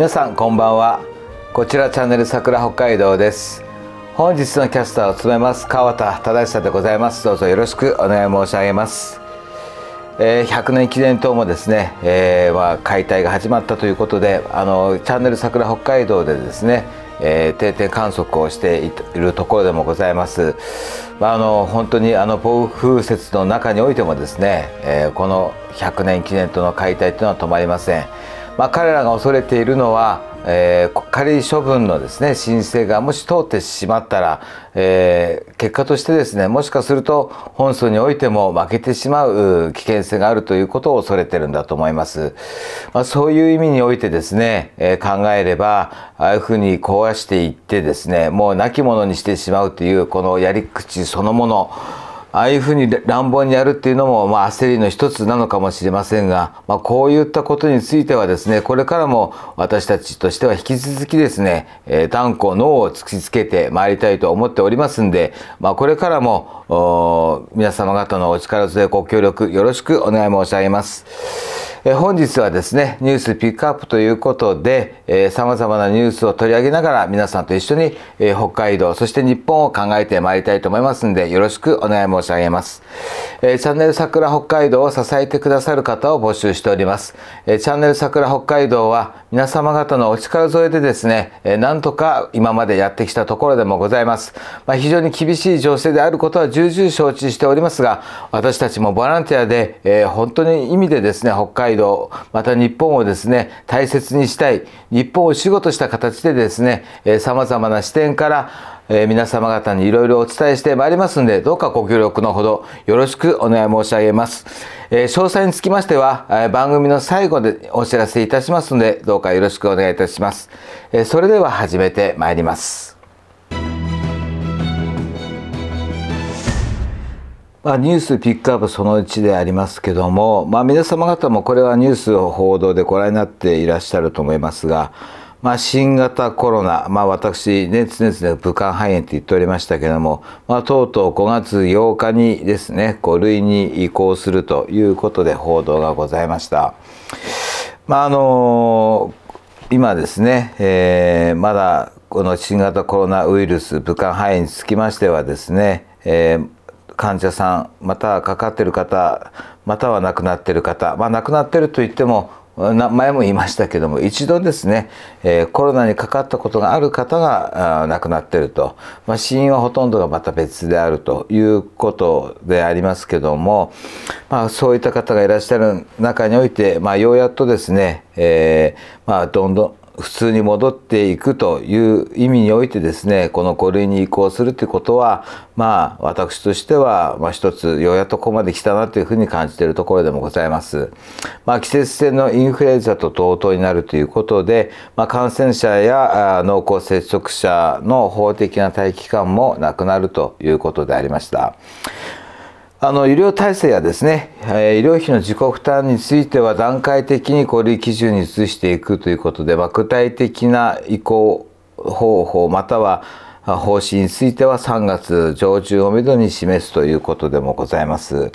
皆さんこんばんはこちらチャンネル桜北海道です本日のキャスターを務めます川田忠久でございますどうぞよろしくお願い申し上げます、えー、100年記念塔もですね、えー、まあ、解体が始まったということであのチャンネル桜北海道でですね、えー、定点観測をしているところでもございます、まあ、あの本当にあの暴風雪の中においてもですね、えこの100年記念塔の解体というのは止まりませんまあ、彼らが恐れているのは、えー、仮処分のですね申請がもし通ってしまったら、えー、結果としてですねもしかすると本村においても負けてしまう危険性があるということを恐れてるんだと思います、まあ、そういう意味においてですね、えー、考えればああいうふうに壊していってですねもう亡き者にしてしまうというこのやり口そのものああいうふうに乱暴にやるっていうのも、まあ、焦りの一つなのかもしれませんが、まあ、こういったことについてはですね、これからも私たちとしては引き続きですね、えー、断固脳を突きつけてまいりたいと思っておりますんで、まあ、これからも皆様方のお力添えご協力よろしくお願い申し上げます。え本日はですね、ニュースピックアップということで、えまざまなニュースを取り上げながら皆さんと一緒に、えー、北海道、そして日本を考えてまいりたいと思いますんで、よろしくお願い申し上げます。えー、チャンネル桜北海道を支えてくださる方を募集しております。えチャンネル桜北海道は皆様方のお力添えでですね、えなんとか今までやってきたところでもございます。まあ、非常に厳しい情勢であることは重々承知しておりますが、私たちもボランティアで、え本当に意味でですね、北海道海道、また日本をですね、大切にしたい、日本を仕事した形でですね、えー、様々な視点から、えー、皆様方にいろいろお伝えしてまいりますんで、どうかご協力のほどよろしくお願い申し上げます。えー、詳細につきましては、え番組の最後でお知らせいたしますので、どうかよろしくお願いいたします。えそれでは始めてまいります。まあ、ニュースピックアップそのうちでありますけども、まあ、皆様方もこれはニュースを報道でご覧になっていらっしゃると思いますが、まあ、新型コロナ、まあ、私、ね、常々武漢肺炎って言っておりましたけども、まあ、とうとう5月8日にですね5類に移行するということで報道がございました。まあの今ですね、えー、まだこの新型コロナウイルス武漢肺炎につきましてはですね、えー患者さんまたはかかってる方または亡くなってる方、まあ、亡くなってるといっても前も言いましたけども一度ですね、えコロナにかかったことがある方が亡くなってると、まあ、死因はほとんどがまた別であるということでありますけども、まあ、そういった方がいらっしゃる中において、まあ、ようやっとですね、えー、まあ、どんどん普通に戻っていくという意味においてですねこの5類に移行するということはまあ私としては、まあ、一つようやっとここまで来たなというふうに感じているところでもございます。まあ、季節性のインフルエンザと同等になるということで、まあ、感染者や濃厚接触者の法的な待機期間もなくなるということでありました。あの医療体制やですね、医療費の自己負担については段階的に小類基準に移していくということで、まあ、具体的な移行方法または方針については3月上旬をめどに示すということでもございます。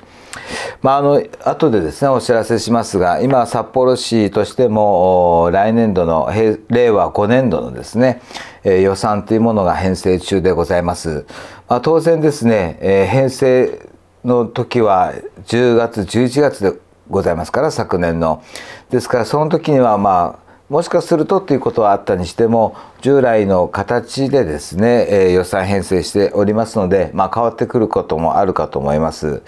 まあ、あの後でですねお知らせしますが今札幌市としても来年度の令和5年度のですね予算というものが編成中でございます。まあ、当然ですね編成の時は10月11月でございますから昨年のですからその時にはまあもしかするとということはあったにしても従来の形でですね、えー、予算編成しておりますので、まあ、変わってくることもあるかと思います。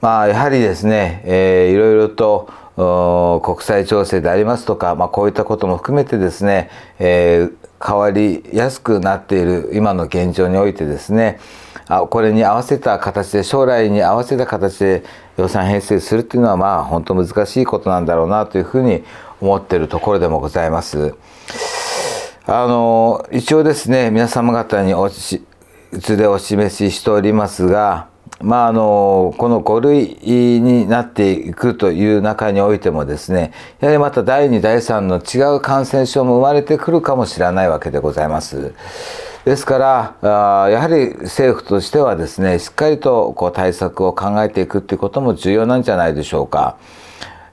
まあ、やはりですね、えー、いろいろと国際情勢でありますとか、まあ、こういったことも含めてですね、えー、変わりやすくなっている今の現状においてですねこれに合わせた形で将来に合わせた形で予算編成するっていうのはまあ本当難しいことなんだろうなというふうに思ってるところでもございます。あの一応ですね皆様方におし図でお示ししておりますが、まあ、あのこの5類になっていくという中においてもですねやはりまた第2第3の違う感染症も生まれてくるかもしれないわけでございます。ですからやはり政府としてはですねしっかりとこう対策を考えていくっていうことも重要なんじゃないでしょうか。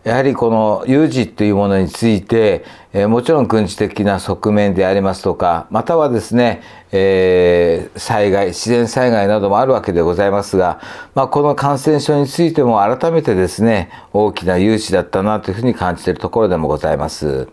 やはりこの有事というものについて、えー、もちろん軍事的な側面でありますとか、またはですね、えー、災害、自然災害などもあるわけでございますが、まあ、この感染症についても改めてですね、大きな有事だったなというふうに感じているところでもございます。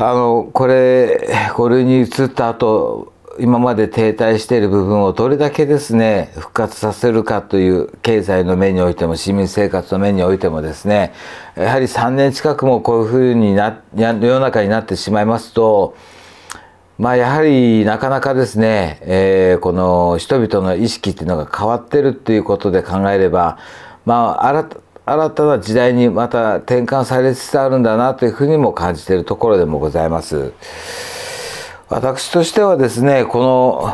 あのこれ5類に移った後今まで停滞している部分をどれだけですね復活させるかという経済の面においても市民生活の面においてもですねやはり3年近くもこういうふうにな世の中になってしまいますとまあやはりなかなかですね、えー、この人々の意識っていうのが変わってるっていうことで考えればまあ新たな時代にまた転換されつつあるんだなというふうにも感じているところでもございます。私としてはですね、こ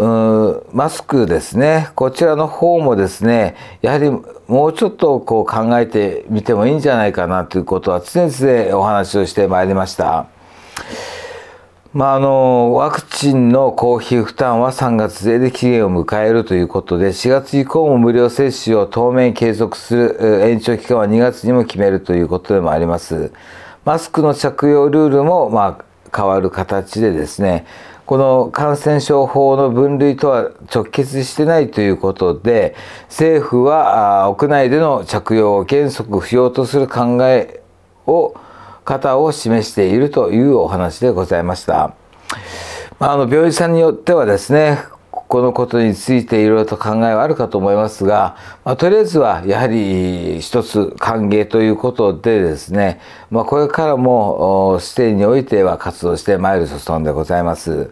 のマスクですね、こちらの方もですね、やはりもうちょっとこう考えてみてもいいんじゃないかなということは常々お話をしてまいりました。まあ、あのワクチンの公費負担は3月税で期限を迎えるということで4月以降も無料接種を当面継続する延長期間は2月にも決めるということでもありますマスクの着用ルールも、まあ、変わる形でですねこの感染症法の分類とは直結してないということで政府は屋内での着用を原則不要とする考えを方を示しているというお話でございました。あの病院さんによってはですねこのことについていろいろと考えはあるかと思いますが、まあ、とりあえずはやはり一つ歓迎ということでですね、まあ、これからもステイにおいては活動してまいる所存でございます。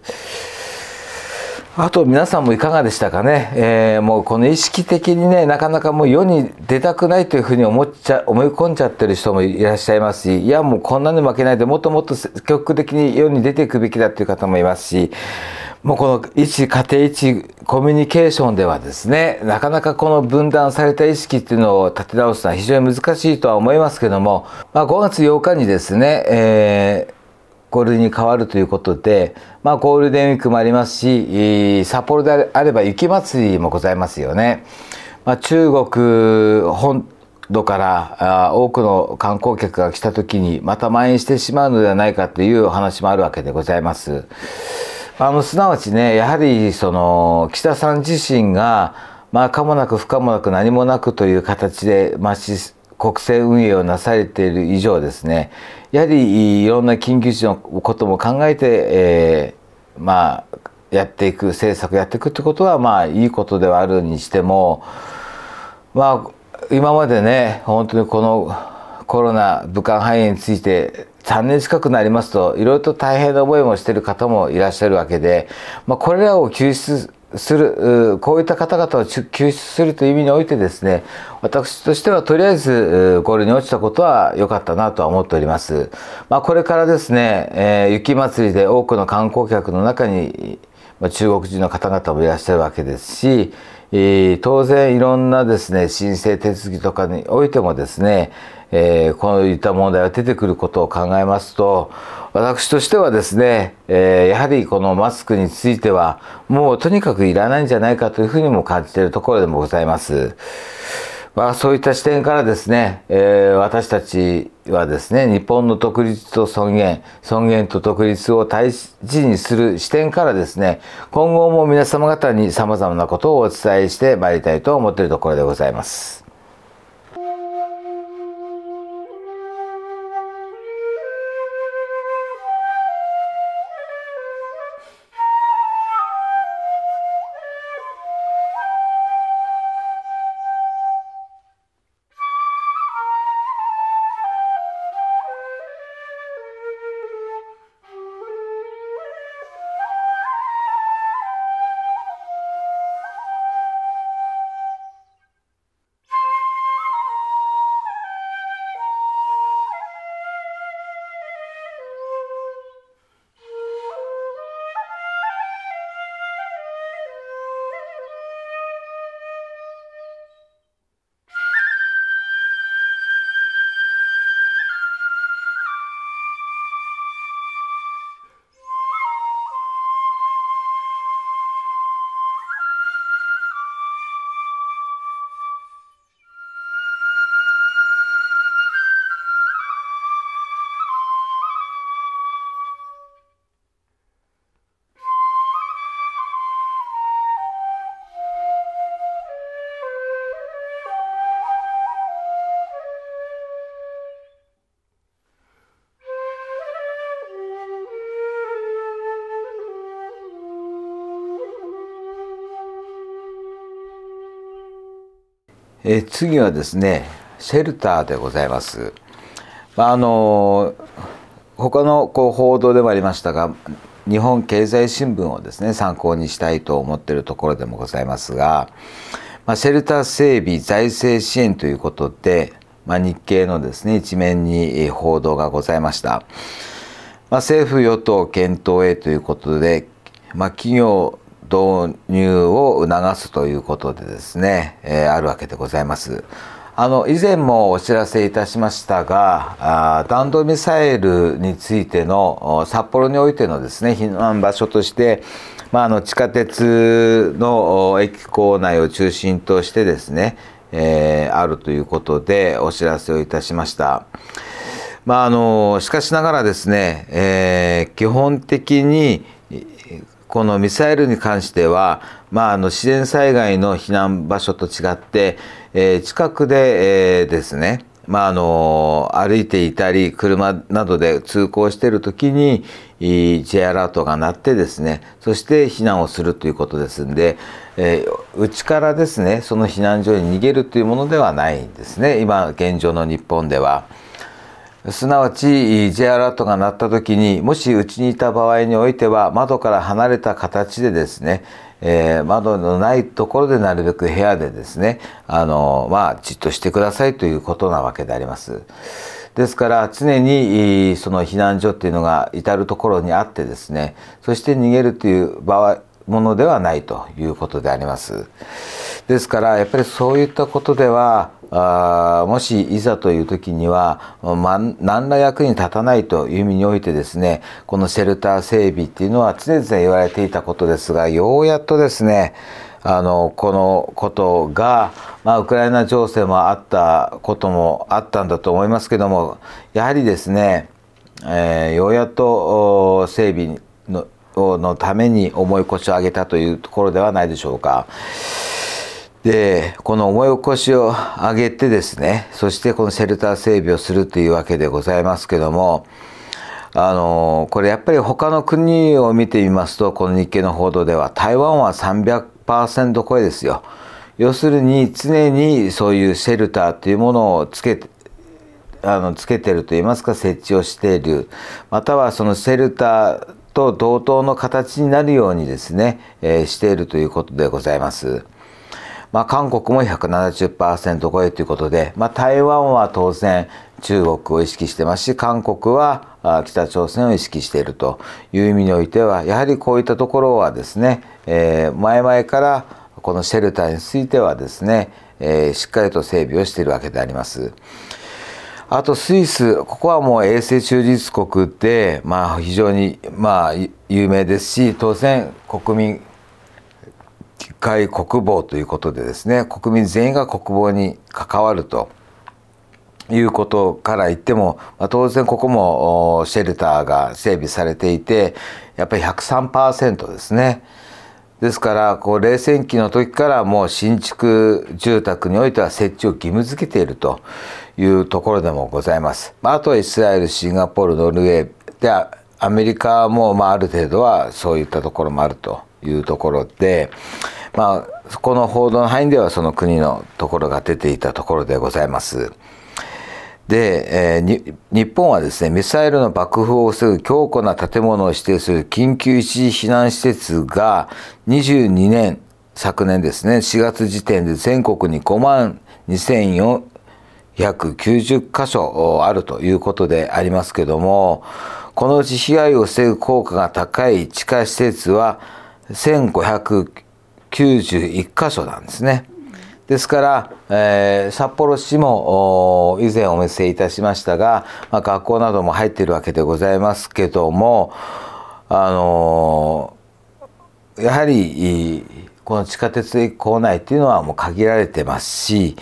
あと皆さんもいかがでしたかね、えー、もうこの意識的にねなかなかもう世に出たくないというふうに思っちゃ思い込んじゃってる人もいらっしゃいますしいやもうこんなに負けないでもっともっと積極的に世に出ていくべきだという方もいますしもうこの一家庭一コミュニケーションではですねなかなかこの分断された意識っていうのを立て直すのは非常に難しいとは思いますけども、まあ、5月8日にですね、えー5類に変わるということで、まあ、ゴールデンウィークもありますし札幌であれば雪まつりもございますよね。まあ、中国本土から多くの観光客が来た時にまた蔓延してしまうのではないかというお話もあるわけでございます。あのすなわちねやはりその岸田さん自身がまあ、かもなく不可もなく何もなくという形で、まあ、し国政運営をなされている以上ですねやはりいろんな緊急時のことも考えて、えー、まあやっていく政策やっていくってことはまあいいことではあるにしてもまあ今までね本当にこのコロナ武漢肺炎について3年近くなりますといろいろと大変な思いもしてる方もいらっしゃるわけで、まあ、これらを救出するこういった方々を救出するという意味においてですね私としてはとりあえずゴールに落ちたことは良かったなとは思っております、まあ、これからですね、えー、雪まつりで多くの観光客の中に中国人の方々もいらっしゃるわけですし、え当然いろんなですね申請手続きとかにおいてもですねえー、こういった問題が出てくることを考えますと私としてはですね、えー、やはりこのマスクについてはもうとにかくいらないんじゃないかというふうにも感じているところでもございます。まあ、そういった視点からですね、えー、私たちはですね、日本の独立と尊厳、尊厳と独立を大事にする視点からですね、今後も皆様方に様々なことをお伝えしてまいりたいと思っているところでございます。え次はですねシェルターでございます。まあ、あの他のこう報道でもありましたが日本経済新聞をですね参考にしたいと思っているところでもございますが、まあ、シェルター整備財政支援ということで、まあ、日経のですね一面に報道がございました。まあ、政府与党検討へということで、まあ、企業導入を促すということでですね、えあるわけでございます。あの以前もお知らせいたしましたがあ弾道ミサイルについての札幌においてのですね避難場所として、まあ、あの地下鉄の駅構内を中心としてですね、えー、あるということでお知らせをいたしました。まあ、あのしかしながらですね、えー、基本的にこのミサイルに関しては、まあ、あの自然災害の避難場所と違って、えー、近くで、えー、ですね、まあ、あの歩いていたり車などで通行している時に J アラートが鳴ってですねそして避難をするということですんで、えー、うちからですねその避難所に逃げるというものではないんですね今現状の日本では。すなわち J アラートが鳴った時にもしうちにいた場合においては窓から離れた形でですね、えー、窓のないところでなるべく部屋でですねあのまあじっとしてくださいということなわけであります。ですから常にその避難所っていうのが至るところにあってですねそして逃げるという場合ものではないということであります。ですからやっぱりそういったことではあもしいざという時には、ま、何ら役に立たないという意味においてですねこのシェルター整備っていうのは常々言われていたことですがようやっとですねあのこのことが、まあ、ウクライナ情勢もあったこともあったんだと思いますけどもやはりですね、えー、ようやっと整備ののために重い腰を上げたというところではないでしょうか。でこの思い起こしを上げてですねそしてこのシェルター整備をするというわけでございますけどもあのこれやっぱり他の国を見てみますとこの日経の報道では台湾は300%超えですよ。要するに常にそういうシェルターというものをつけてあのつけてるといいますか設置をしているまたはそのシェルターと同等の形になるようにですね、えー、しているということでございます。まあ、韓国も170%超えということで、まあ、台湾は当然中国を意識してますし韓国は北朝鮮を意識しているという意味においてはやはりこういったところはですね、えー、前々からこのシェルターについてはですね、えー、しっかりと整備をしているわけであります。あとスイス、ここはもう永世中立国で、まあ、非常に、まあ、有名ですし当然国民会国防ということでですね国民全員が国防に関わるということから言っても、まあ、当然ここもシェルターが整備されていてやっぱり103%ですね。ですからこう冷戦期の時からもう新築住宅においては設置を義務付けているというところでもございます。あとはイスラエルシンガポールノルウェーでアメリカもまあある程度はそういったところもあるというところで、まあ、この報道の範囲ではその国のところが出ていたところでございます。で、えー、日本はですね、ミサイルの爆風を防ぐ強固な建物を指定する緊急一時避難施設が22年、昨年ですね、4月時点で全国に5万2490箇所あるということでありますけども、このうち被害を防ぐ効果が高い地下施設は1500 91箇所なんですね。ですから、えー、札幌市も以前お見せいたしましたが、まあ、学校なども入っているわけでございますけども、あのー、やはりこの地下鉄駅構内っていうのはもう限られてますし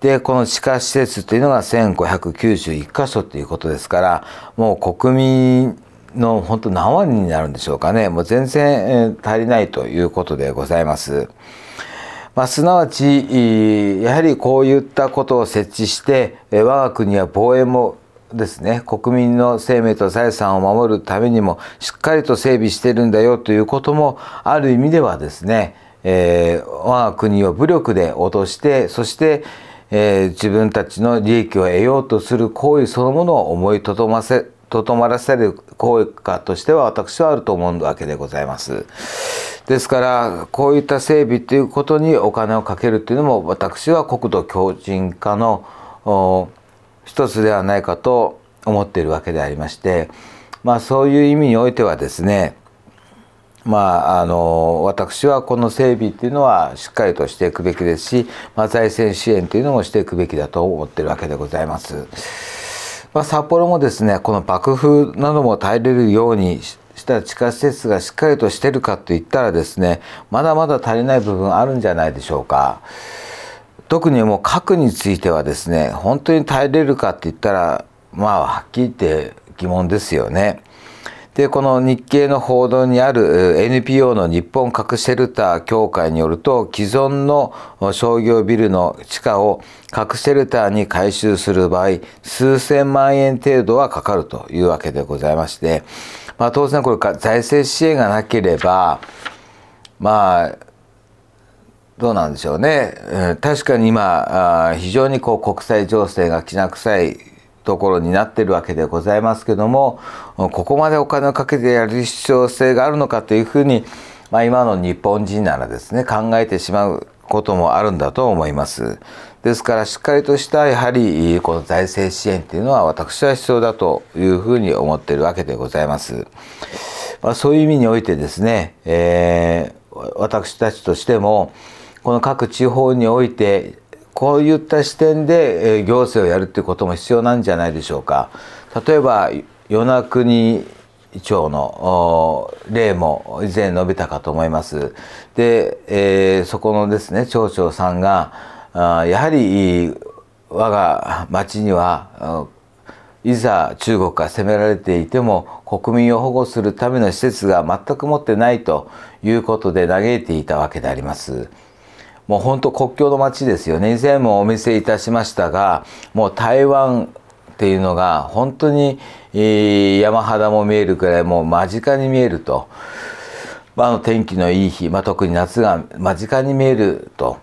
でこの地下施設というのが1591箇所ということですからもう国民の本当何割になるんでしょうかね。もう全然、足りないということでございます。まあ、すなわち、やはりこういったことを設置して、我が国は防衛もですね、国民の生命と財産を守るためにも、しっかりと整備してるんだよということも、ある意味ではですね、えー、我が国を武力で脅して、そして、えー、自分たちの利益を得ようとする行為そのものを思いとどませとどまらせる効果としては私はあると思うわけでございます。ですからこういった整備っていうことにお金をかけるっていうのも私は国土強靭化の一つではないかと思っているわけでありましてまあそういう意味においてはですねまあ、あの私はこの整備っていうのはしっかりとしていくべきですし、まあ、財政支援というのもしていくべきだと思ってるわけでございます。まあ、札幌もですねこの爆風なども耐えれるようにした地下施設がしっかりとしてるかといったらですねまだまだ足りない部分あるんじゃないでしょうか。特にもう核についてはですね本当に耐えれるかって言ったらまあはっきり言って疑問ですよね。で、この日経の報道にある NPO の日本核シェルター協会によると、既存の商業ビルの地下を核シェルターに改修する場合、数千万円程度はかかるというわけでございまして、まあ、当然これ財政支援がなければ、まあ、どうなんでしょうね。確かに今、非常にこう国際情勢がきな臭いところになっているわけでございますけどもここまでお金をかけてやる必要性があるのかというふうに、まあ、今の日本人ならですね考えてしまうこともあるんだと思います。ですからしっかりとしたやはりこの財政支援というのは私は必要だというふうに思っているわけでございます。まあ、そういう意味においてですね、えー、私たちとしてもこの各地方においてこういった視点で行政をやるということも必要なんじゃないでしょうか。例えば与那国町の例も以前述べたかと思います。で、えー、そこのですね町長さんがあやはり我が町にはいざ中国が攻められていても国民を保護するための施設が全く持ってないということで嘆いていたわけであります。もう本当国境の街ですよね。以前もお見せいたしましたが、もう台湾っていうのが本当に、山肌も見えるくらいもう間近に見えると、まあ、の天気のいい日、まあ、特に夏が間近に見えると、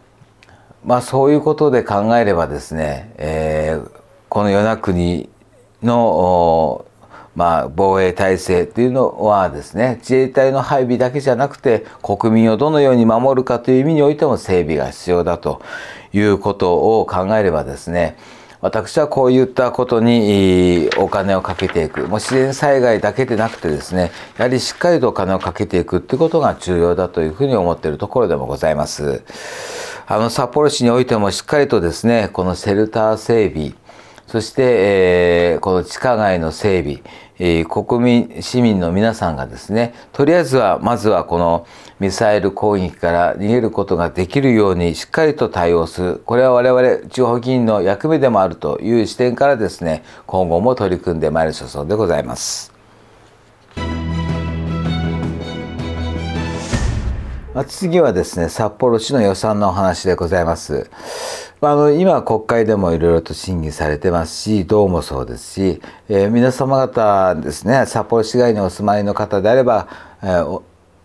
まあ、そういうことで考えればですね、えー、この与那国のまあ、防衛体制というのはですね自衛隊の配備だけじゃなくて国民をどのように守るかという意味においても整備が必要だということを考えればですね私はこういったことにお金をかけていくもう自然災害だけでなくてですねやはりしっかりとお金をかけていくってことが重要だというふうに思っているところでもございますあの札幌市においてもしっかりとですねこのシェルター整備そして、えー、この地下街の整備、え国民、市民の皆さんがですね、とりあえずは、まずはこのミサイル攻撃から逃げることができるようにしっかりと対応する。これは我々地方議員の役目でもあるという視点からですね、今後も取り組んでまいる所存でございます。まあ、次はですね札幌市の予算のお話でございます。あの今国会でもいろいろと審議されてますしどうもそうですし、えー、皆様方ですね札幌市外にお住まいの方であれば、えー、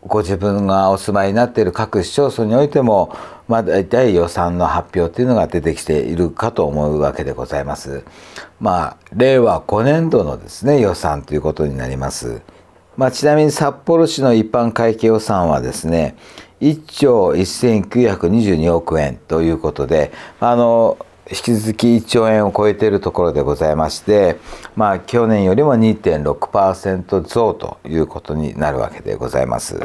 ご自分がお住まいになっている各市町村においても、まあ、大体予算の発表というのが出てきているかと思うわけでございます。まあ、令和5年度のですね予算ということになります。まあ、ちなみに札幌市の一般会計予算はですね、1兆1922億円ということで、あの引き続き1兆円を超えているところでございまして、まあ、去年よりも2.6%増ということになるわけでございます。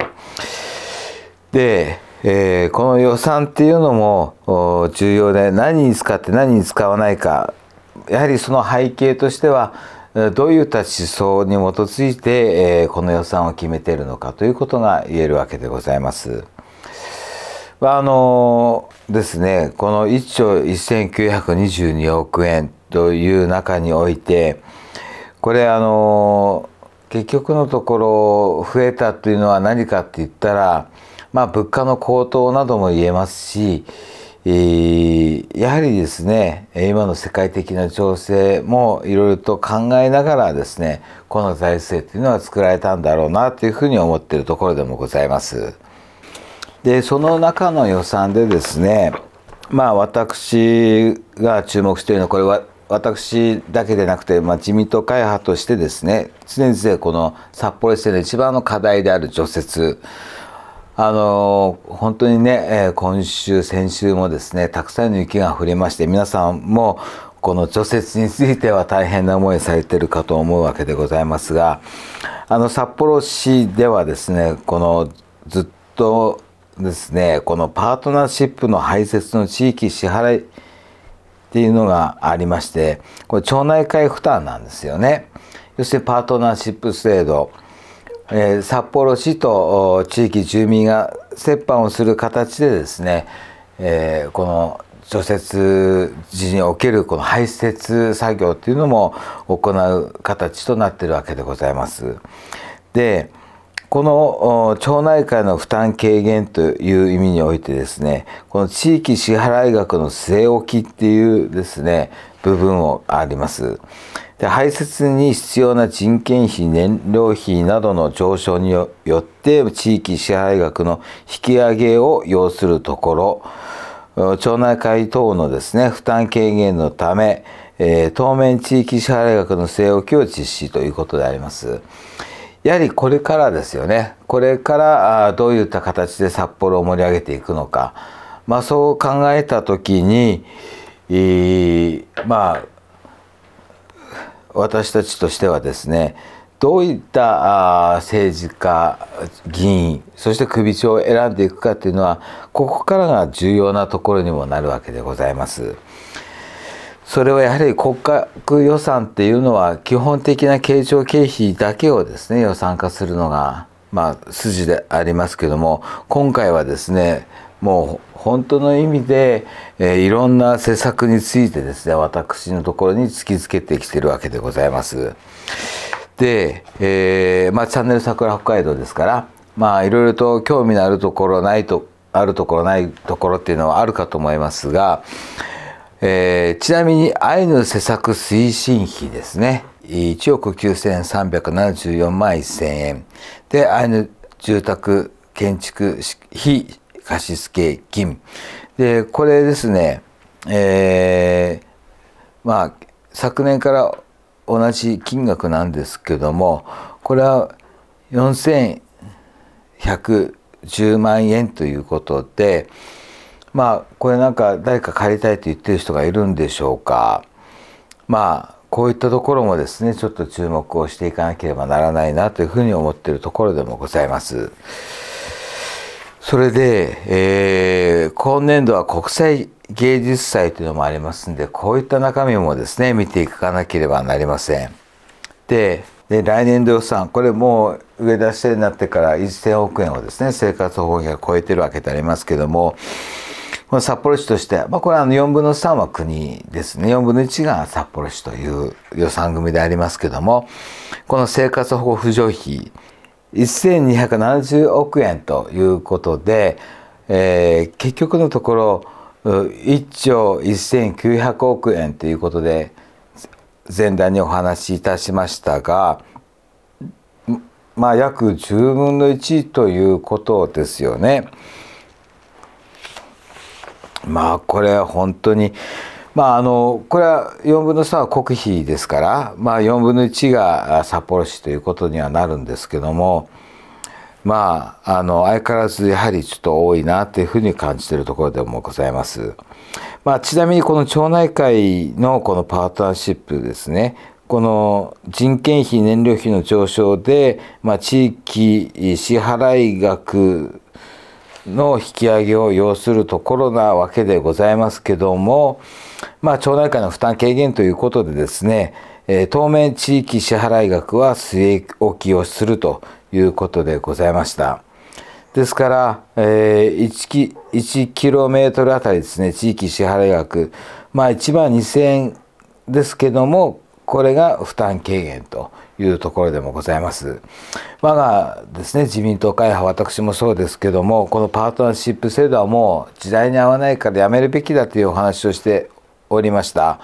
で、えー、この予算っていうのも重要で何に使って何に使わないかやはりその背景としてはどういった思想に基づいて、えー、この予算を決めているのかということが言えるわけでございます。あのですね、この1兆1922億円という中において、これあの結局のところ増えたというのは何かって言ったら、まあ、物価の高騰なども言えますし、えー、やはりですね今の世界的な情勢もいろいろと考えながらですねこの財政というのは作られたんだろうなというふうに思っているところでもございます。でその中の予算でですねまあ私が注目しているのはこれは私だけでなくて、まあ、自民党会派としてですね常々この札幌市での一番の課題である除雪あの本当にね、え今週先週もですねたくさんの雪が降りまして皆さんもこの除雪については大変な思いされてるかと思うわけでございますがあの札幌市ではですねこのずっとですねこのパートナーシップの排泄の地域支払いっていうのがありましてこれ町内会負担なんですよね。そしてパートナーシップ制度、えー、札幌市と地域住民が折半をする形でですね、えー、この除雪時におけるこの排泄作業っていうのも行う形となってるわけでございます。でこの町内会の負担軽減という意味においてですね、この地域支払額の据え置きっていうですね、部分をあります。で排泄に必要な人件費、燃料費などの上昇によって地域支払額の引き上げを要するところ、町内会等のですね、負担軽減のため、えー、当面地域支払額の据え置きを実施ということであります。やはりこれからですよねこれからどういった形で札幌を盛り上げていくのか、まあ、そう考えた時に、えまあ私たちとしてはですねどういった政治家議員そして首長を選んでいくかというのはここからが重要なところにもなるわけでございます。それはやはり国家予算っていうのは基本的な経常経費だけをですね予算化するのが、まあ、筋でありますけども今回はですねもう本当の意味で、えー、いろんな施策についてですね私のところに突きつけてきてるわけでございます。で、えー、まあ、チャンネル桜北海道ですからまあいろいろと興味のあるところないとあるところないところっていうのはあるかと思いますがえー、ちなみにアイヌ施策推進費ですね1億9374万1000円でアイヌ住宅建築費貸付金でこれですねえー、まあ昨年から同じ金額なんですけどもこれは4110万円ということでまあこれなんか誰か借りたいと言ってる人がいるんでしょうかまあこういったところもですねちょっと注目をしていかなければならないなというふうに思っているところでもございます。それで、えー、今年度は国際芸術祭というのもありますんでこういった中身もですね見ていかなければなりません。でで来年度予算これもう上田市になってから1000億円をですね生活保護費が超えてるわけでありますけどもこの札幌市として、まあ、これは4分の3は国ですね。4分の1が札幌市という予算組でありますけども、この生活保護扶助費、1270億円ということで、えー、結局のところ、1兆1900億円ということで、前段にお話しいたしましたが、まあ、約10分の1ということですよね。まあこれは本当にまあ、あのこれは4分の3は国費ですから、まあ、4分の1が札幌市ということにはなるんですけども、まあ、あの相変わらずやはりちょっと多いなというふうに感じているところでもございます、まあ、ちなみにこの町内会のこのパートナーシップですねこの人件費燃料費の上昇で、まあ、地域支払額の引き上げを要するところなわけでございますけども、まあ、町内会の負担軽減ということでですね、え当面地域支払額は据え置きをするということでございました。ですから、えー、1, キ1キロメートルあたりですね、地域支払額、まあ1万2000円ですけども、これが負担軽減というところでもございます。我がですね、自民党会派、私もそうですけども、このパートナーシップ制度はもう時代に合わないからやめるべきだというお話をしておりました。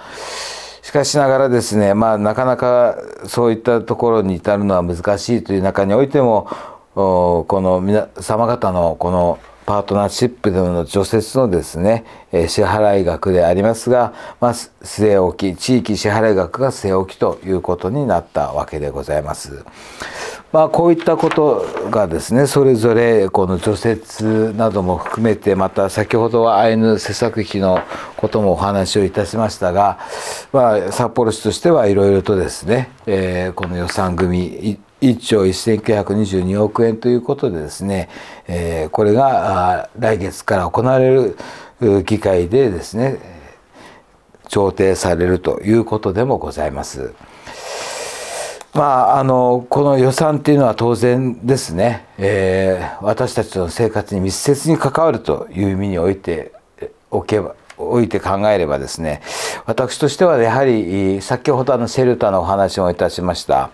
しかしながらですね、まあ、なかなかそういったところに至るのは難しいという中においても、この皆様方のこのパートナーシップの除雪のですね、支払額でありますが、まあ、据え置き、地域支払額が据え置きということになったわけでございます。まあ、こういったことがですね、それぞれこの除雪なども含めて、また先ほどはアイヌ施策費のこともお話をいたしましたが、まあ、札幌市としてはいろいろとですね、えー、この予算組1兆1922億円ということでですね、えー、これが来月から行われる議会でですね調停されるということでもございます。まあ、あのこの予算っていうのは当然ですね、えー、私たちの生活に密接に関わるという意味においておけばおいて考えればですね私としてはやはり先ほどあのシェルターのお話もいたしました、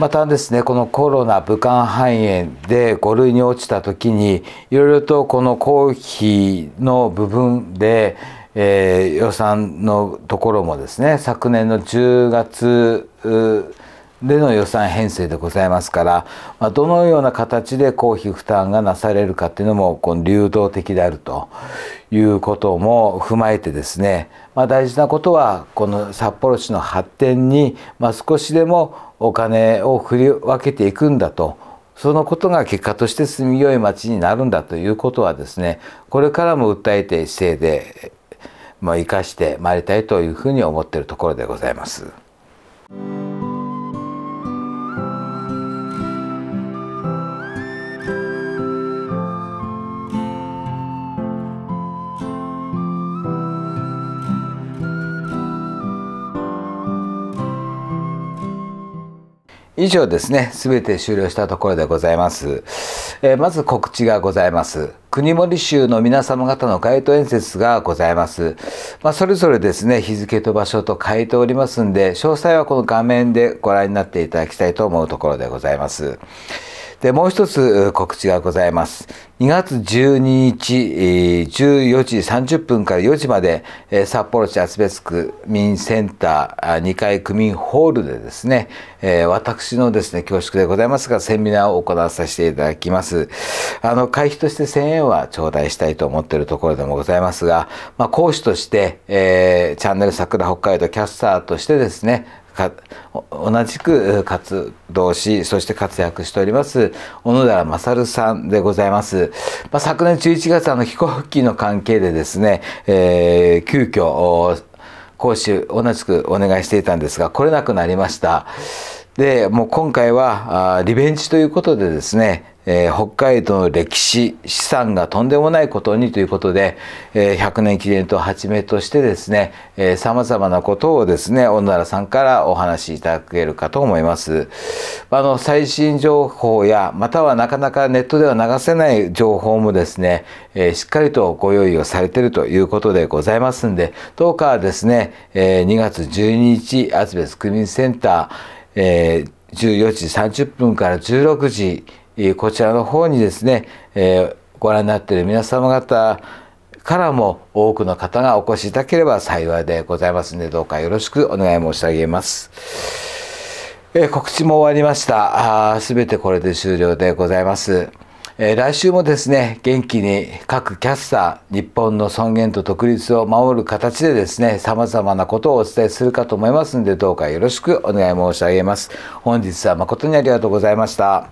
またですねこのコロナ武漢肺炎で5類に落ちた時にいろいろとこの公費の部分で、えー、予算のところもですね昨年の10月での予算編成でございますから、まあ、どのような形で公費負担がなされるかっていうのもこの流動的であるということも踏まえてですね、まあ、大事なことはこの札幌市の発展に、まあ、少しでもお金を振り分けていくんだとそのことが結果として住みよい町になるんだということはですねこれからも訴えて姿勢で、まあ、生かしてまいりたいというふうに思っているところでございます。以上ですね、すべて終了したところでございます。えー、まず告知がございます。国盛州の皆様方の街頭演説がございます。まあ、それぞれですね、日付と場所と書いておりますんで、詳細はこの画面でご覧になっていただきたいと思うところでございます。で、もう一つ告知がございます。2月12日、14時30分から4時まで、札幌市厚別区民センター2階区民ホールでですね、私のですね、恐縮でございますが、セミナーを行わさせていただきます。あの、会費として1000円は頂戴したいと思っているところでもございますが、まあ、講師として、えー、チャンネル桜北海道キャスターとしてですね、同じく活動しそして活躍しております小野寺勝さんでございます、まあ、昨年11月あの飛行機の関係でですね、えー、急遽講師同じくお願いしていたんですが来れなくなりました。でもう今回はリベンジということでですね、えー、北海道の歴史資産がとんでもないことにということで、えー、100年記念とはじめとしてですねさまざまなことをですね小野原さんからお話しいただけるかと思いますあの最新情報やまたはなかなかネットでは流せない情報もですね、えー、しっかりとご用意をされているということでございますんでどうかですね、えー、2月12日厚別区民センターえ14時30分から16時、こちらの方にですね、えご覧になっている皆様方からも多くの方がお越しいただければ幸いでございますのでどうかよろしくお願い申し上げます。え告知も終わりました。すべてこれで終了でございます。えー、来週もですね、元気に各キャスター、日本の尊厳と独立を守る形でですね、様々なことをお伝えするかと思いますので、どうかよろしくお願い申し上げます。本日は誠にありがとうございました。